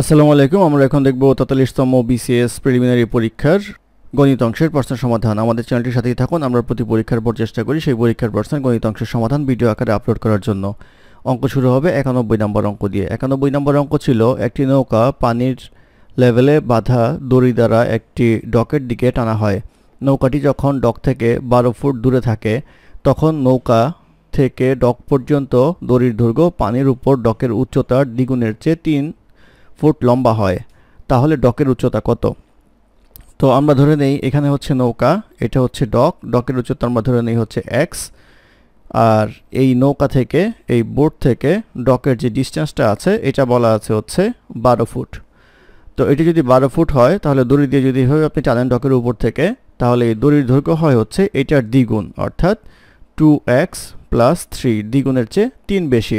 আসসালামু আলাইকুম আমরা এখন দেখব তেতাল্লিশতম বিসিএস প্রিলিমিনারি পরীক্ষার গণিত অংশের প্রশ্ন সমাধান আমাদের চ্যানেলটির সাথেই থাকুন আমরা প্রতি পরীক্ষার পর চেষ্টা করি সেই পরীক্ষার প্রশ্ন গণিত অংশের সমাধান ভিডিও আকারে আপলোড করার জন্য অঙ্ক শুরু হবে একানব্বই নম্বর অঙ্ক দিয়ে একানব্বই নম্বর অঙ্ক ছিল একটি নৌকা পানির লেভেলে বাধা দড়ি দ্বারা একটি ডকের দিকে টানা হয় নৌকাটি যখন ডক থেকে বারো ফুট দূরে থাকে তখন নৌকা থেকে ডক পর্যন্ত দড়ির দৈর্ঘ্য পানির উপর ডকের উচ্চতার দ্বিগুণের চেয়ে তিন ফুট লম্বা হয় তাহলে ডকের উচ্চতা কত তো আমরা ধরে নেই এখানে হচ্ছে নৌকা এটা হচ্ছে ডক ডকের উচ্চতা আমরা ধরে নেই হচ্ছে এক্স আর এই নৌকা থেকে এই বোট থেকে ডকের যে ডিস্টেন্সটা আছে এটা বলা আছে হচ্ছে বারো ফুট তো এটি যদি বারো ফুট হয় তাহলে দড়ি দিয়ে যদি এভাবে আপনি টানেন ডকের উপর থেকে তাহলে এই দড়ির দৈর্ঘ্য হয় হচ্ছে এটার দ্বিগুণ অর্থাৎ টু এক্স প্লাস থ্রি দ্বিগুণের চেয়ে তিন বেশি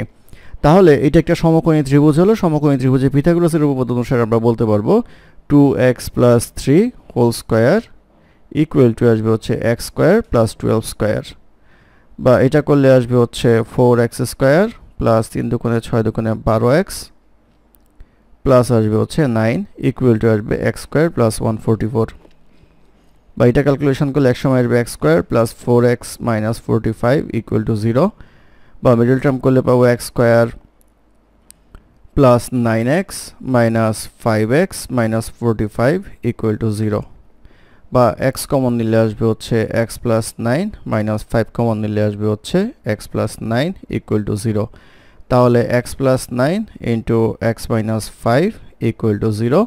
তাহলে এটা একটা সমকোণী ত্রিভুজ হলো সমকোণী ত্রিভুজে পিথাগোরাসের উপপাদ্য অনুসারে আমরা বলতে পারবো two x plus three whole square equal to আসবে হচ্ছে X square plus twelve square বা এটা করলে আসবে হচ্ছে ফোর এক্স স্কোয়ার প্লাস তিন দুকোণে ছয় বারো এক্স প্লাস আসবে হচ্ছে নাইন ইকুয়াল টু আসবে X square plus one four বা এটা ক্যালকুলেশন করলে একসময় আসবে x square plus four X minus five equal to zero বা মিডল টার্ম করলে পাবো X square plus nine X minus five x minus forty five equal to zero বা x common নিলে আসবে হচ্ছে X plus nine minus five common নিলে আসবে হচ্ছে X plus nine equal to zero তাহলে x plus nine into x minus five equal to zero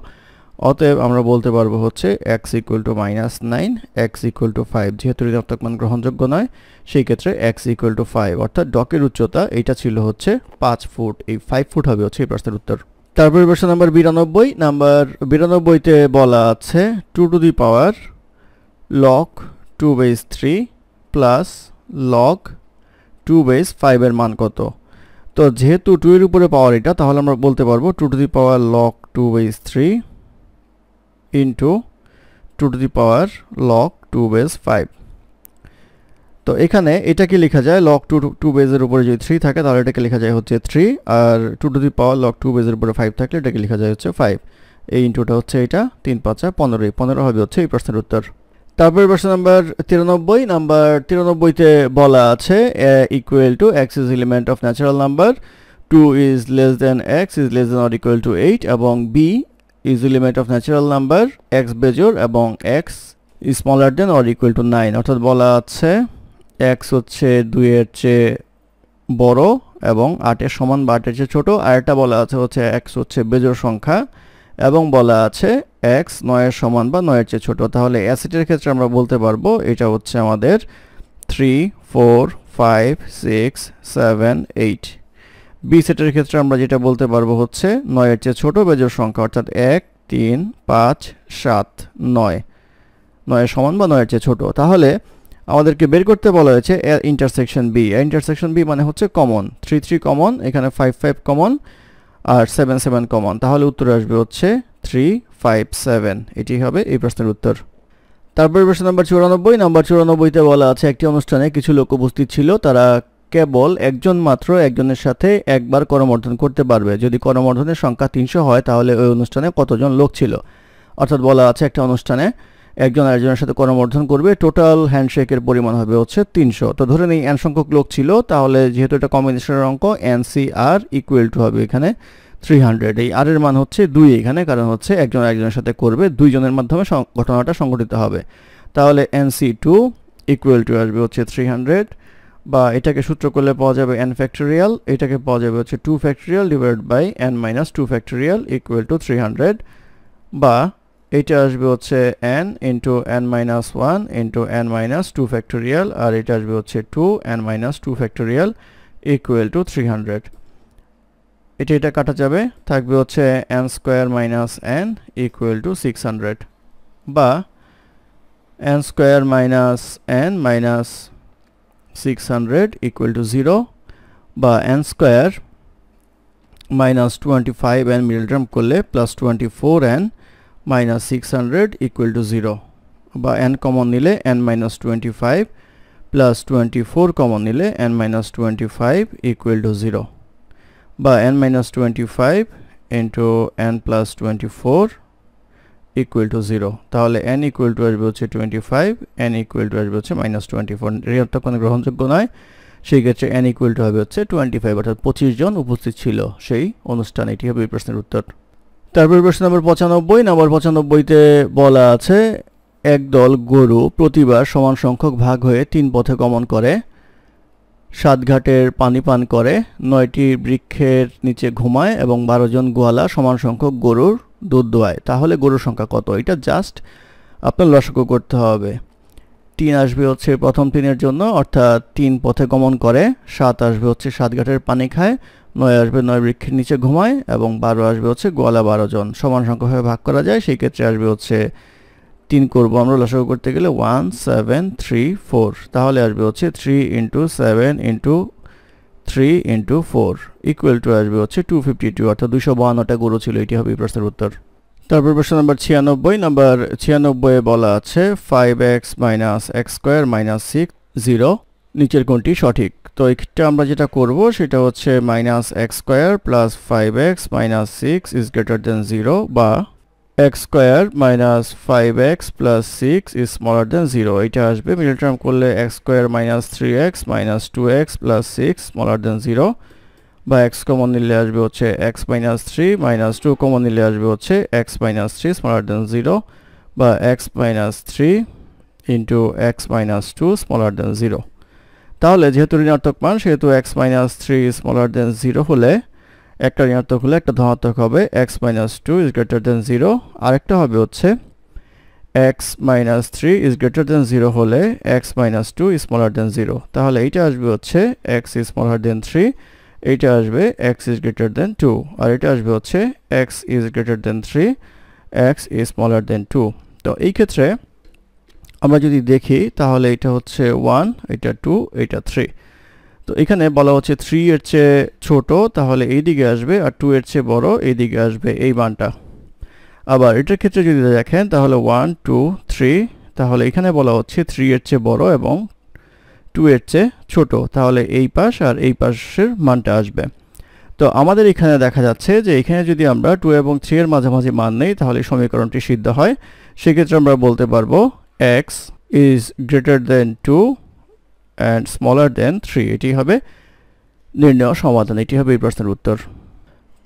অতএব আমরা বলতে পারবো হচ্ছে X equal to minus nine X equal to five যেহেতু ঋণাত্মক মান গ্রহণযোগ্য নয় সেই ক্ষেত্রে এক্স ইকুয়াল টু ফাইভ অর্থাৎ ডকের উচ্চতা এটা ছিল হচ্ছে পাঁচ ফুট এই ফাইভ ফুট হবে হচ্ছে এই প্রশ্নের উত্তর তারপরে প্রশ্ন নাম্বার বিরানব্বই নাম্বার বিরানব্বইতে বলা আছে two to the power log two base three plus log two base ফাইভের মান কত তো যেহেতু টু এর উপরে পাওয়ার এটা তাহলে আমরা বলতে পারবো two to the power log two base three into two to the power log two base five তো এখানে এটা কি লেখা যায় লক টু টু বেজের উপরে যদি থ্রি থাকে তাহলে এটাকে লেখা যায় হচ্ছে থ্রি আর two to the power log two বেজের উপরে ফাইভ থাকলে এটাকে লেখা যায় হচ্ছে ফাইভ এই ইন্টুটা হচ্ছে এটা তিন পাঁচা পনেরোই পনেরো হবে হচ্ছে এই প্রশ্নের উত্তর তারপরে প্রশ্ন নাম্বার তিরানব্বই নাম্বার তিরানব্বইতে বলা আছে equal to x is element of natural number two is less than x is less than or equal to eight এবং B is limit of natural number x বেজোর এবং x smaller than or equal to nine অর্থাৎ বলা আছে x হচ্ছে দুইয়ের চেয়ে বড় এবং আটের সমান বা আটের চেয়ে ছোটো এটা বলা আছে হচ্ছে এক্স হচ্ছে বেজোর সংখ্যা এবং বলা আছে এক্স নয়ের সমান বা নয়ের চেয়ে ছোটো তাহলে অ্যাসিডের ক্ষেত্রে আমরা বলতে পারবো এটা হচ্ছে আমাদের three four five six seven eight B সেটের ক্ষেত্রে আমরা যেটা বলতে পারবো হচ্ছে নয়ের চেয়ে ছোট বেজোর সংখ্যা অর্থাৎ এক তিন পাঁচ সাত নয় নয়ের সমান বা নয়ের চেয়ে ছোটো তাহলে আমাদেরকে বের করতে বলা হয়েছে ইন্টারসেকশন বি ইন্টারসেকশন বি মানে হচ্ছে কমন থ্রি থ্রি কমন এখানে ফাইভ ফাইভ কমন আর সেভেন সেভেন কমন তাহলে উত্তর আসবে হচ্ছে থ্রি ফাইভ সেভেন এটি হবে এই প্রশ্নের উত্তর তারপর প্রশ্ন নম্বর চুরানব্বই নম্বর চুরানব্বইতে বলা আছে একটি অনুষ্ঠানে কিছু লোক উপস্থিত ছিল তারা কেবল একজন মাত্র একজনের সাথে একবার করমর্ধন করতে পারবে যদি করমর্ধনের সংখ্যা তিনশো হয় তাহলে ওই অনুষ্ঠানে কতজন লোক ছিল অর্থাৎ বলা আছে একটা অনুষ্ঠানে একজন আরেকজনের সাথে করমর্ধন করবে টোটাল হ্যান্ডশেকের পরিমাণ হবে হচ্ছে তিনশো তো ধরে নিই এন সংখ্যক লোক ছিল তাহলে যেহেতু এটা কম্বিনেশনের অঙ্ক n C r equal to হবে এখানে থ্রি হান্ড্রেড এই আরের মান হচ্ছে দুই এখানে কারণ হচ্ছে একজন আরেকজনের সাথে করবে দুইজনের মাধ্যমে ঘটনাটা সংঘটিত হবে তাহলে n C two equal to আসবে হচ্ছে থ্রি হান্ড্রেড বা এটাকে সূত্র করলে পাওয়া যাবে এন ফ্যাক্টোরিয়াল এটাকে পাওয়া যাবে হচ্ছে two factorial divide by n minus two factorial equal to three hundred বা এটা আসবে হচ্ছে n into n minus one into n minus two factorial আর এটা আসবে হচ্ছে two n minus two factorial equal to three hundred এটা এটা কাটা যাবে থাকবে হচ্ছে n square minus n equal to six hundred বা n square minus n minus 600 equal to 0 বা n square minus 25 n middle term করলে plus 24 n minus 600 equal to 0 বা n কমন নিলে n minus 25 plus twenty four common নিলে n minus twenty five equal to zero বা n minus twenty five into n plus twenty four equal to zero তাহলে n equal to আসবে হচ্ছে twenty five n equal to আসবে হচ্ছে minus twenty four ঋণাত্মক কোনো গ্রহণযোগ্য নয় সেই ক্ষেত্রে এন ইকুয়াল টু হবে হচ্ছে টোয়েন্টি ফাইভ অর্থাৎ পঁচিশ জন উপস্থিত ছিল সেই অনুষ্ঠানে এটি হবে এই প্রশ্নের উত্তর তারপর প্রশ্ন নম্বর পঁচানব্বই নম্বর পঁচানব্বইতে বলা আছে একদল গরু প্রতিবার সমান সংখ্যক ভাগ হয়ে তিন পথে গমন করে সাতঘাটের পানি পান করে নয়টি বৃক্ষের নিচে ঘুমায় এবং বারো জন গোয়ালা সমান সংখ্যক গরুর দুধ দোয়ায় তাহলে গরুর সংখ্যা কত এটা জাস্ট আপনার লসক করতে হবে তিন আসবে হচ্ছে প্রথম তিনের জন্য অর্থাৎ তিন পথে গমন করে সাত আসবে হচ্ছে সাতঘাটের পানি খায় নয় আসবে নয় বৃক্ষের নিচে ঘুমায় এবং বারো আসবে হচ্ছে গোয়ালা বারো জন সমান সংখ্যাভাবে ভাগ করা যায় সেই ক্ষেত্রে আসবে হচ্ছে তিন করবো আমরা লসক করতে গেলে ওয়ান সেভেন থ্রি ফোর তাহলে আসবে হচ্ছে three into seven into three into four equal to আসবে হচ্ছে টু অর্থাৎ দুশো বাহান্নটা গরু ছিল এটি হবে প্রশ্নের উত্তর তারপর প্রশ্ন নম্বর ছিয়ানব্বই নাম্বার ছিয়ানব্বই বলা আছে five x minus x square minus six zero নিচের কোনটি সঠিক তো এটা আমরা যেটা করব সেটা হচ্ছে minus x square plus five x minus six is greater than zero বা x square minus five x plus six is smaller than zero এটা আসবে মিডল টার্ম করলে x square minus three x minus two x plus six smaller than zero বা x common নিলে আসবে হচ্ছে x minus three minus two common নিলে আসবে হচ্ছে x minus three smaller than zero বা x minus three into x minus two smaller than zero তাহলে যেহেতু ঋণাত্মক মান সেহেতু x minus three smaller than zero হলে একটা ঋণাত্মক হলে একটা ধনাত্মক হবে x minus two is greater than zero আরেকটা হবে হচ্ছে x minus three is greater than zero হলে x minus two smaller than zero তাহলে এইটা আসবে হচ্ছে এক্স স্মলার দেন থ্রি এইটা আসবে x is greater than two আর এটা আসবে হচ্ছে x is greater than three x is smaller than two তো এই ক্ষেত্রে আমরা যদি দেখি তাহলে এটা হচ্ছে ওয়ান এটা টু এটা থ্রি তো এখানে বলা হচ্ছে থ্রি এর চেয়ে ছোট তাহলে এই দিকে আসবে আর টু এর চেয়ে বড় এই দিকে আসবে এই মানটা আবার এটার ক্ষেত্রে যদি দেখেন তাহলে ওয়ান টু থ্রি তাহলে এখানে বলা হচ্ছে থ্রি এর চেয়ে বড় এবং টু এর চেয়ে ছোটো তাহলে এই পাশ আর এই পাশের মানটা আসবে তো আমাদের এখানে দেখা যাচ্ছে যে এখানে যদি আমরা টু এবং থ্রি এর মাঝামাঝি মান নেই তাহলে সমীকরণটি সিদ্ধ হয় সেক্ষেত্রে আমরা বলতে পারবো x is greater than two and smaller than three এটি হবে নির্ণয় সমাধান এটি হবে এই প্রশ্নের উত্তর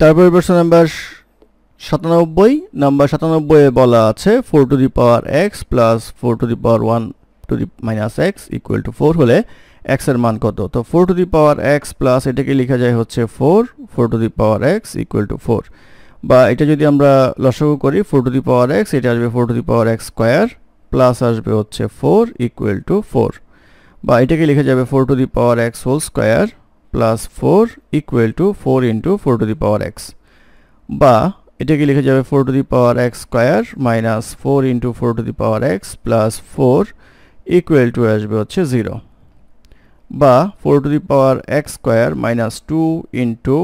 তারপরে প্রশ্ন নাম্বার সাতানব্বই নাম্বার সাতানব্বই বলা আছে four to the power x plus four to the power one to the minus x equal to four হলে এক্সের মান কত তো four to the power x plus এটাকে লেখা যায় হচ্ছে four four to the power x equal to four বা এটা যদি আমরা লসাগু করি four to the power x এটা আসবে four to the power x square plus আসবে হচ্ছে ফোর ইকুয়াল টু ফোর বা এটাকে লেখা যাবে four to the power x whole square plus four equal to four into four to the power x বা এটাকে লেখা যাবে four to the power x square minus four into four to the power x plus four equal to আসবে হচ্ছে zero বা four to the power x square minus two into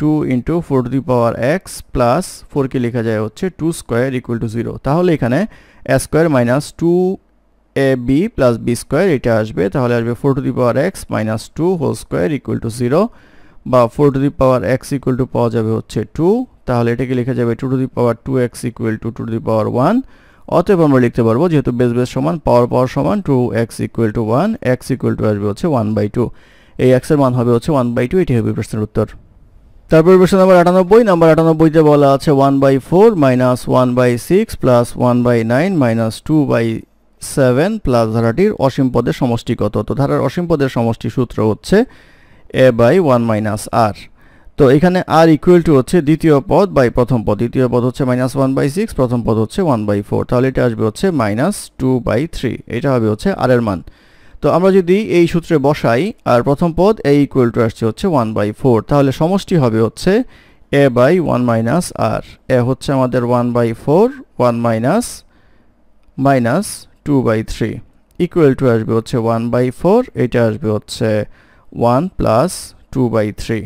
two into four to the power x plus ফোরকে লেখা যায় হচ্ছে two square equal to zero তাহলে এখানে square minus two A B plus B square এটা আসবে তাহলে আসবে four to the power x minus two whole square equal to zero বা four to the power x equal to পাওয়া যাবে হচ্ছে টু তাহলে এটাকে লেখা যাবে two to the power two x equal to to the power one অতএব আমরা লিখতে পারবো যেহেতু বেস বেস সমান পাওয়ার পাওয়ার সমান two x equal to one x equal to আসবে হচ্ছে ওয়ান বাই টু এই এক্সের মান হবে হচ্ছে ওয়ান বাই টু এটি হবে প্রশ্নের উত্তর তারপর প্রশ্ন নাম্বার আটানব্বই নাম্বার আটানব্বইতে বলা আছে one by four minus one by six plus one by nine minus two by seven plus ধারাটির অসীম পদের সমষ্টি কত তো ধারার অসীম পদের সমষ্টি সূত্র হচ্ছে A by one minus r তো এখানে আর ইকুয়াল টু হচ্ছে দ্বিতীয় পদ বাই প্রথম পদ দ্বিতীয় পদ হচ্ছে মাইনাস ওয়ান বাই সিক্স প্রথম পদ হচ্ছে ওয়ান বাই ফোর তাহলে এটা আসবে হচ্ছে মাইনাস টু বাই থ্রি এটা হবে হচ্ছে আর এর মান তো আমরা যদি এই সূত্রে বসাই আর প্রথম পদ এ ইকুয়াল টু আসছে হচ্ছে ওয়ান বাই ফোর তাহলে সমষ্টি হবে হচ্ছে A by one minus r A হচ্ছে আমাদের one by four one minus minus two by three equal to আসবে হচ্ছে ওয়ান বাই ফোর এটা আসবে হচ্ছে one plus two by three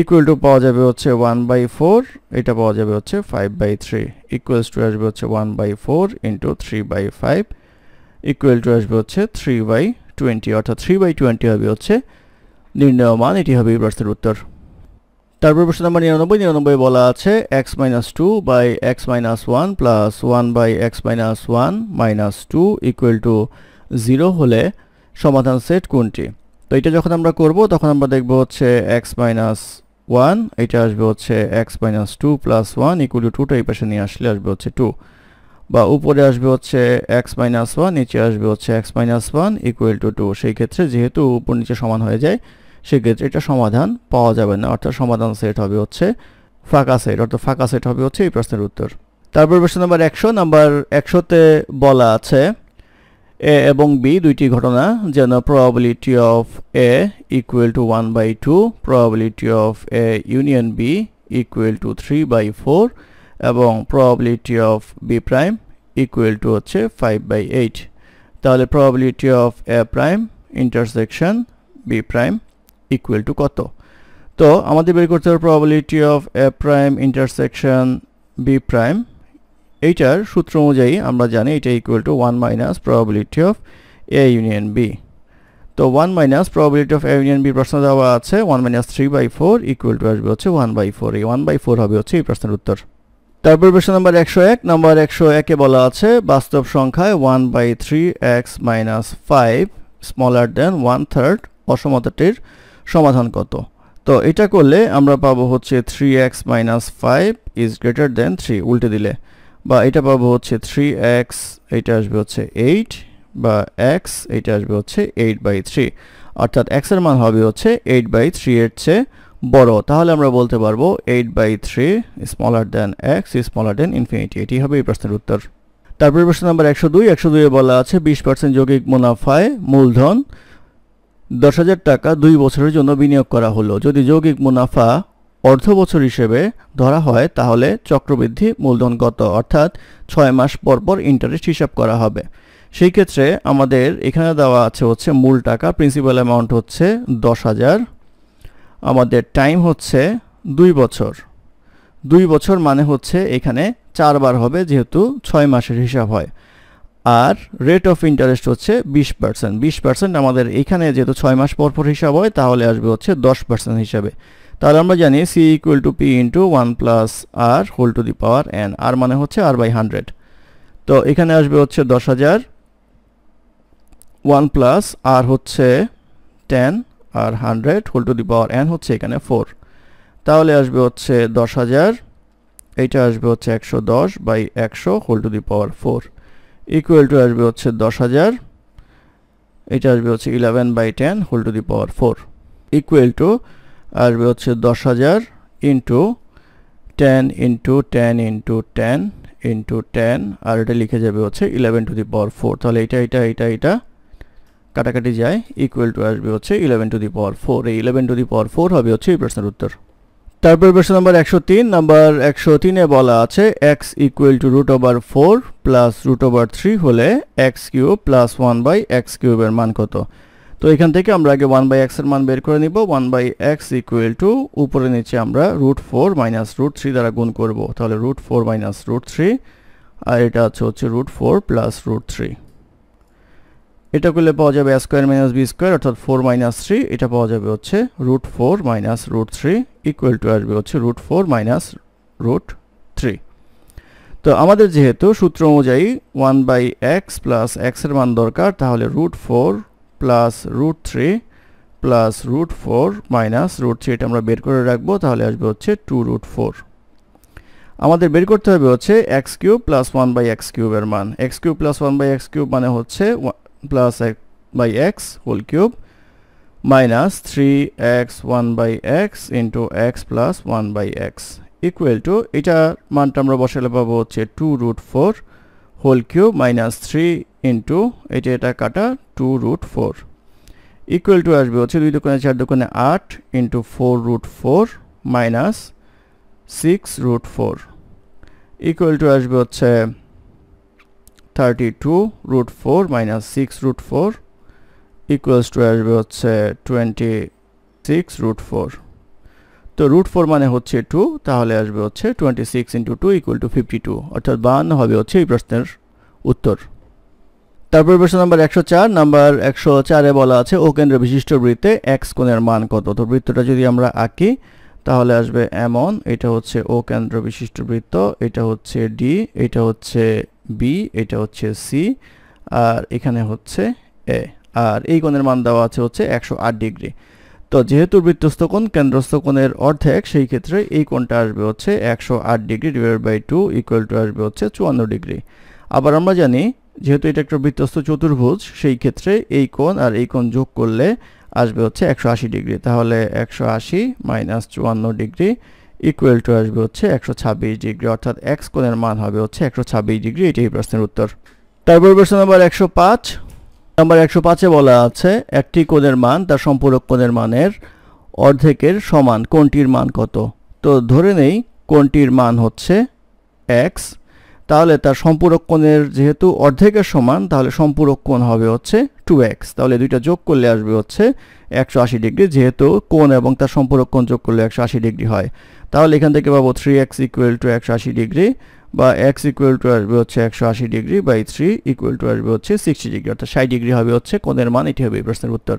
equal to পাওয়া যাবে হচ্ছে ওয়ান বাই ফোর এটা পাওয়া যাবে হচ্ছে five by three equals to আসবে হচ্ছে one by four into three by five equal to আসবে হচ্ছে থ্রি বাই টোয়েন্টি অর্থাৎ থ্রি বাই টোয়েন্টি হবে হচ্ছে নির্ণয় মান এটি হবে এই প্রশ্নের উত্তর তারপর প্রশ্ন নাম্বার নিরানব্বই নিরানব্বই বলা আছে x minus two by x minus one plus one by x minus one minus two equal to zero হলে সমাধান সেট কোনটি তো এটা যখন আমরা করব তখন আমরা দেখব হচ্ছে এক্স মাইনাস ওয়ান এটা আসবে হচ্ছে x minus two plus one equal to টুটা এই পাশে নিয়ে আসলে আসবে হচ্ছে টু বা উপরে আসবে হচ্ছে এক্স মাইনাস ওয়ান নিচে আসবে হচ্ছে x minus one equal to two সেই ক্ষেত্রে যেহেতু উপর নিচে সমান হয়ে যায় সেক্ষেত্রে এটা সমাধান পাওয়া যাবে না অর্থাৎ সমাধান সেট হবে হচ্ছে ফাঁকা সেট অর্থাৎ ফাঁকা সেট হবে হচ্ছে এই প্রশ্নের উত্তর তারপর প্রশ্ন নাম্বার একশো নাম্বার একশোতে বলা আছে এ এবং বি দুইটি ঘটনা যেন probability of A equal to one by two probability of A union B equal to three by four এবং probability of B prime equal to হচ্ছে ফাইভ বাই এইট তাহলে probability of A prime intersection B prime equal to কত তো আমাদের বের করতে হবে probability of A prime intersection B prime এইটার সূত্র অনুযায়ী আমরা জানি এটা equal to one minus probability of A union B তো one minus probability of A union B প্রশ্ন দেওয়া আছে one minus three by four equal to আসবে হচ্ছে ওয়ান বাই ফোর এই ওয়ান বাই ফোর হবে হচ্ছে এই প্রশ্নের উত্তর তারপর প্রশ্ন নাম্বার একশো এক নাম্বার একশো একে বলা আছে বাস্তব সংখ্যায় one by three x minus five smaller than one third অসমতাটির সমাধান কত তো এটা করলে আমরা পাবো হচ্ছে three x minus five is greater than three উল্টে দিলে বা এটা পাবো হচ্ছে থ্রি এক্স এইটা আসবে হচ্ছে এইট বা এক্স এইটা আসবে হচ্ছে এইট বাই থ্রি অর্থাৎ এক্সের মান হবে হচ্ছে এইট বাই থ্রি এর চেয়ে বড় তাহলে আমরা বলতে পারবো eight by three smaller than x smaller than infinity এটি হবে এই প্রশ্নের উত্তর তারপরে প্রশ্ন নাম্বার একশো দুই একশো দুইয়ে বলা আছে বিশ পার্সেন্ট যৌগিক মুনাফায় মূলধন দশ হাজার টাকা দুই বছরের জন্য বিনিয়োগ করা হলো যদি যৌগিক মুনাফা অর্ধ বছর হিসেবে ধরা হয় তাহলে চক্রবৃদ্ধি মূলধন গত অর্থাৎ ছয় মাস পর পর ইন্টারেস্ট হিসাব করা হবে সেই ক্ষেত্রে আমাদের এখানে দেওয়া আছে হচ্ছে মূল টাকা প্রিন্সিপাল অ্যামাউন্ট হচ্ছে দশ হাজার আমাদের টাইম হচ্ছে দুই বছর দুই বছর মানে হচ্ছে এখানে চারবার হবে যেহেতু ছয় মাসের হিসাব হয় আর রেট অফ ইন্টারেস্ট হচ্ছে বিশ পার্সেন্ট বিশ পার্সেন্ট আমাদের এখানে যেহেতু ছয় মাস পর পর হিসাব হয় তাহলে আসবে হচ্ছে দশ পার্সেন্ট হিসাবে তাহলে আমরা জানি C equal to P into one plus r whole to the power n r মানে হচ্ছে আর বাই হান্ড্রেড তো এখানে আসবে হচ্ছে দশ হাজার ওয়ান প্লাস আর হচ্ছে টেন আর hundred whole to the power n হচ্ছে এখানে ফোর তাহলে আসবে হচ্ছে দশ হাজার এইটা আসবে হচ্ছে একশো দশ বাই একশো whole to the power four equal to আসবে হচ্ছে দশ হাজার এটা আসবে হচ্ছে eleven by ten whole to the power four equal to আসবে হচ্ছে দশ হাজার into ten into ten into ten into ten আর এটা লিখে যাবে হচ্ছে eleven to the power four তাহলে এটা এটা এটা এটা কাটাকাটি যায় ইকুয়াল টু আসবে হচ্ছে eleven to the power four এই eleven to the power four হবে হচ্ছে এই প্রশ্নের উত্তর তারপর প্রশ্ন নম্বর একশো তিন নাম্বার একশো তিনে বলা আছে x equal to root over four plus root over three হলে x cube plus one by x কিউবের মান কত তো এখান থেকে আমরা আগে ওয়ান বাই এক্সের মান বের করে নিব one by x equal to উপরে নিচে আমরা root four minus root three দ্বারা গুণ করব তাহলে root four minus root three আর এটা আছে হচ্ছে root four plus root three এটা করলে পাওয়া যাবে a square minus B square অর্থাৎ ফোর মাইনাস থ্রি এটা পাওয়া যাবে হচ্ছে root four minus root three equal to আসবে হচ্ছে root four minus root three তো আমাদের যেহেতু সূত্র অনুযায়ী ওয়ান বাই এক্স প্লাস এক্সের মান দরকার তাহলে root four plus root three plus root four minus root three এটা আমরা বের করে রাখবো তাহলে আসবে হচ্ছে টু রুট ফোর আমাদের বের করতে হবে হচ্ছে x cube plus one by x কিউবের মান x cube plus one by x cube মানে হচ্ছে plus x by x whole cube minus 3x 1 by x into x plus 1 by x equal to এটার মানটা আমরা বসালে পাবো হচ্ছে two root four whole cube minus three into এটা এটা কাটা two root four equal to আসবে হচ্ছে দুই দোকানে চার দোকানে আট into four root four minus six root four equal to আসবে হচ্ছে 32 root four minus six root four equals to আসবে হচ্ছে টোয়েন্টি সিক্স রুট ফোর তো রুট ফোর মানে হচ্ছে টু তাহলে আসবে হচ্ছে twenty six into two equal to fifty two অর্থাৎ বাহান্ন হবে হচ্ছে এই প্রশ্নের উত্তর তারপর প্রশ্ন নাম্বার একশো চার নাম্বার একশো চারে বলা আছে ও কেন্দ্র বিশিষ্ট বৃত্তে এক্স কোণের মান কত তো বৃত্তটা যদি আমরা আঁকি তাহলে আসবে এমন এটা হচ্ছে ও কেন্দ্র বিশিষ্ট বৃত্ত এটা হচ্ছে ডি এটা হচ্ছে বি এটা হচ্ছে সি আর এখানে হচ্ছে এ আর এই কোণের মান দেওয়া আছে হচ্ছে একশো ডিগ্রি তো যেহেতু বৃত্তস্থ কোণ কেন্দ্রস্থ কোণের অর্ধেক সেই ক্ষেত্রে এই কোণটা আসবে হচ্ছে একশো degree divide by two equal to আসবে হচ্ছে চুয়ান্ন ডিগ্রি আবার আমরা জানি যেহেতু এটা একটা বৃত্তস্থ চতুর্ভুজ সেই ক্ষেত্রে এই কোণ আর এই কোণ যোগ করলে আসবে হচ্ছে একশো ডিগ্রি তাহলে একশো আশি মাইনাস চুয়ান্ন ডিগ্রি ইকুয়াল টু আসবে হচ্ছে একশো ছাব্বিশ ডিগ্রি অর্থাৎ এক্স কোণের মান হবে হচ্ছে একশো ছাব্বিশ ডিগ্রি এটি এই প্রশ্নের উত্তর তারপর প্রশ্ন নম্বর একশো পাঁচ নম্বর একশো পাঁচে বলা আছে একটি কোণের মান তার সম্পূরক কোণের মানের অর্ধেকের সমান কোনটির মান কত তো ধরে নেই কোনটির মান হচ্ছে এক্স তাহলে তার সম্পূরক কোণের যেহেতু অর্ধেকের সমান তাহলে সম্পূরক কোণ হবে হচ্ছে টু এক্স তাহলে দুইটা যোগ করলে আসবে হচ্ছে একশো আশি ডিগ্রি যেহেতু কোণ এবং তার সম্পূরক কোণ যোগ করলে একশো আশি ডিগ্রি হয় তাহলে এখান থেকে পাবো থ্রি এক্স ইকুয়াল টু একশো আশি ডিগ্রি বা এক্স ইকুয়াল টু আসবে হচ্ছে একশো আশি degree by three equal to আসবে হচ্ছে সিক্সটি ডিগ্রি অর্থাৎ ষাট ডিগ্রি হবে হচ্ছে কোণের মান এটি হবে এই প্রশ্নের উত্তর